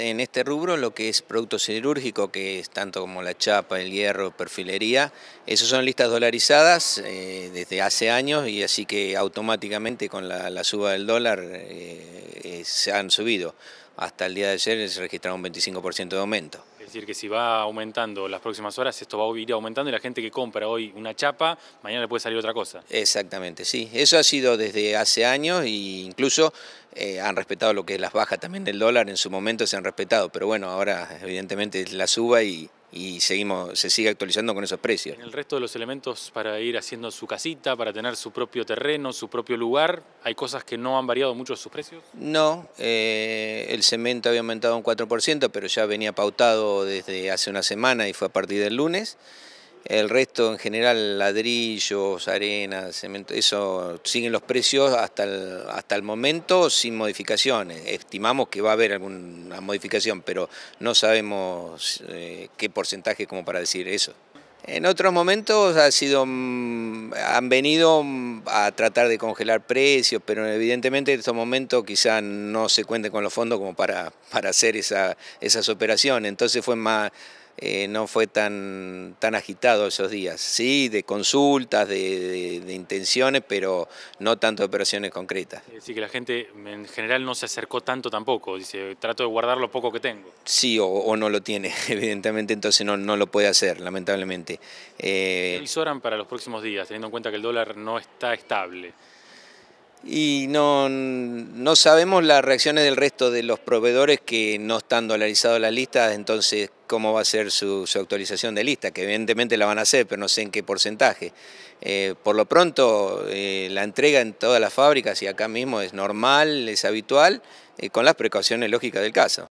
En este rubro, lo que es producto cirúrgico, que es tanto como la chapa, el hierro, perfilería, esas son listas dolarizadas eh, desde hace años y así que automáticamente con la, suba del dólar eh, eh, se han subido hasta el día de ayer se registraron un 25% de aumento. Es decir, que si va aumentando las próximas horas, esto va a ir aumentando y la gente que compra hoy una chapa, mañana le puede salir otra cosa. Exactamente, sí. Eso ha sido desde hace años e incluso eh, han respetado lo que es las bajas también del dólar, en su momento se han respetado, pero bueno, ahora evidentemente la suba y, y seguimos, se sigue actualizando con esos precios. En el resto de los elementos para ir haciendo su casita, para tener su propio terreno, su propio lugar, ¿hay cosas que no han variado mucho sus precios? No, eh, el cemento había aumentado un 4%, pero ya venía pautado desde hace una semana y fue a partir del lunes. El resto en general, ladrillos, arenas, cemento, eso siguen los precios hasta el, hasta el momento sin modificaciones. Estimamos que va a haber alguna modificación, pero no sabemos eh, qué porcentaje como para decir eso. En otros momentos ha sido, mm, han venido mm, a tratar de congelar precios, pero evidentemente en estos momentos quizás no se cuenten con los fondos como para, para hacer esa, esas operaciones. Entonces fue más eh, no fue tan, tan agitado esos días. Sí, de consultas, de, intenciones, pero no tanto de operaciones concretas. Es que la gente en general no se acercó tanto tampoco, dice, trato de guardar lo poco que tengo. Sí, o, no lo tiene, evidentemente, entonces no, no lo puede hacer, lamentablemente. Eh, ¿Qué visoran para los próximos días, teniendo en cuenta que el dólar no está estable? Y no, no sabemos las reacciones del resto de los proveedores que no están dolarizados las listas, entonces cómo va a ser su, actualización de lista, que evidentemente la van a hacer, pero no sé en qué porcentaje. Eh, por lo pronto, eh, la entrega en todas las fábricas y acá mismo es normal, es habitual, eh, con las precauciones lógicas del caso.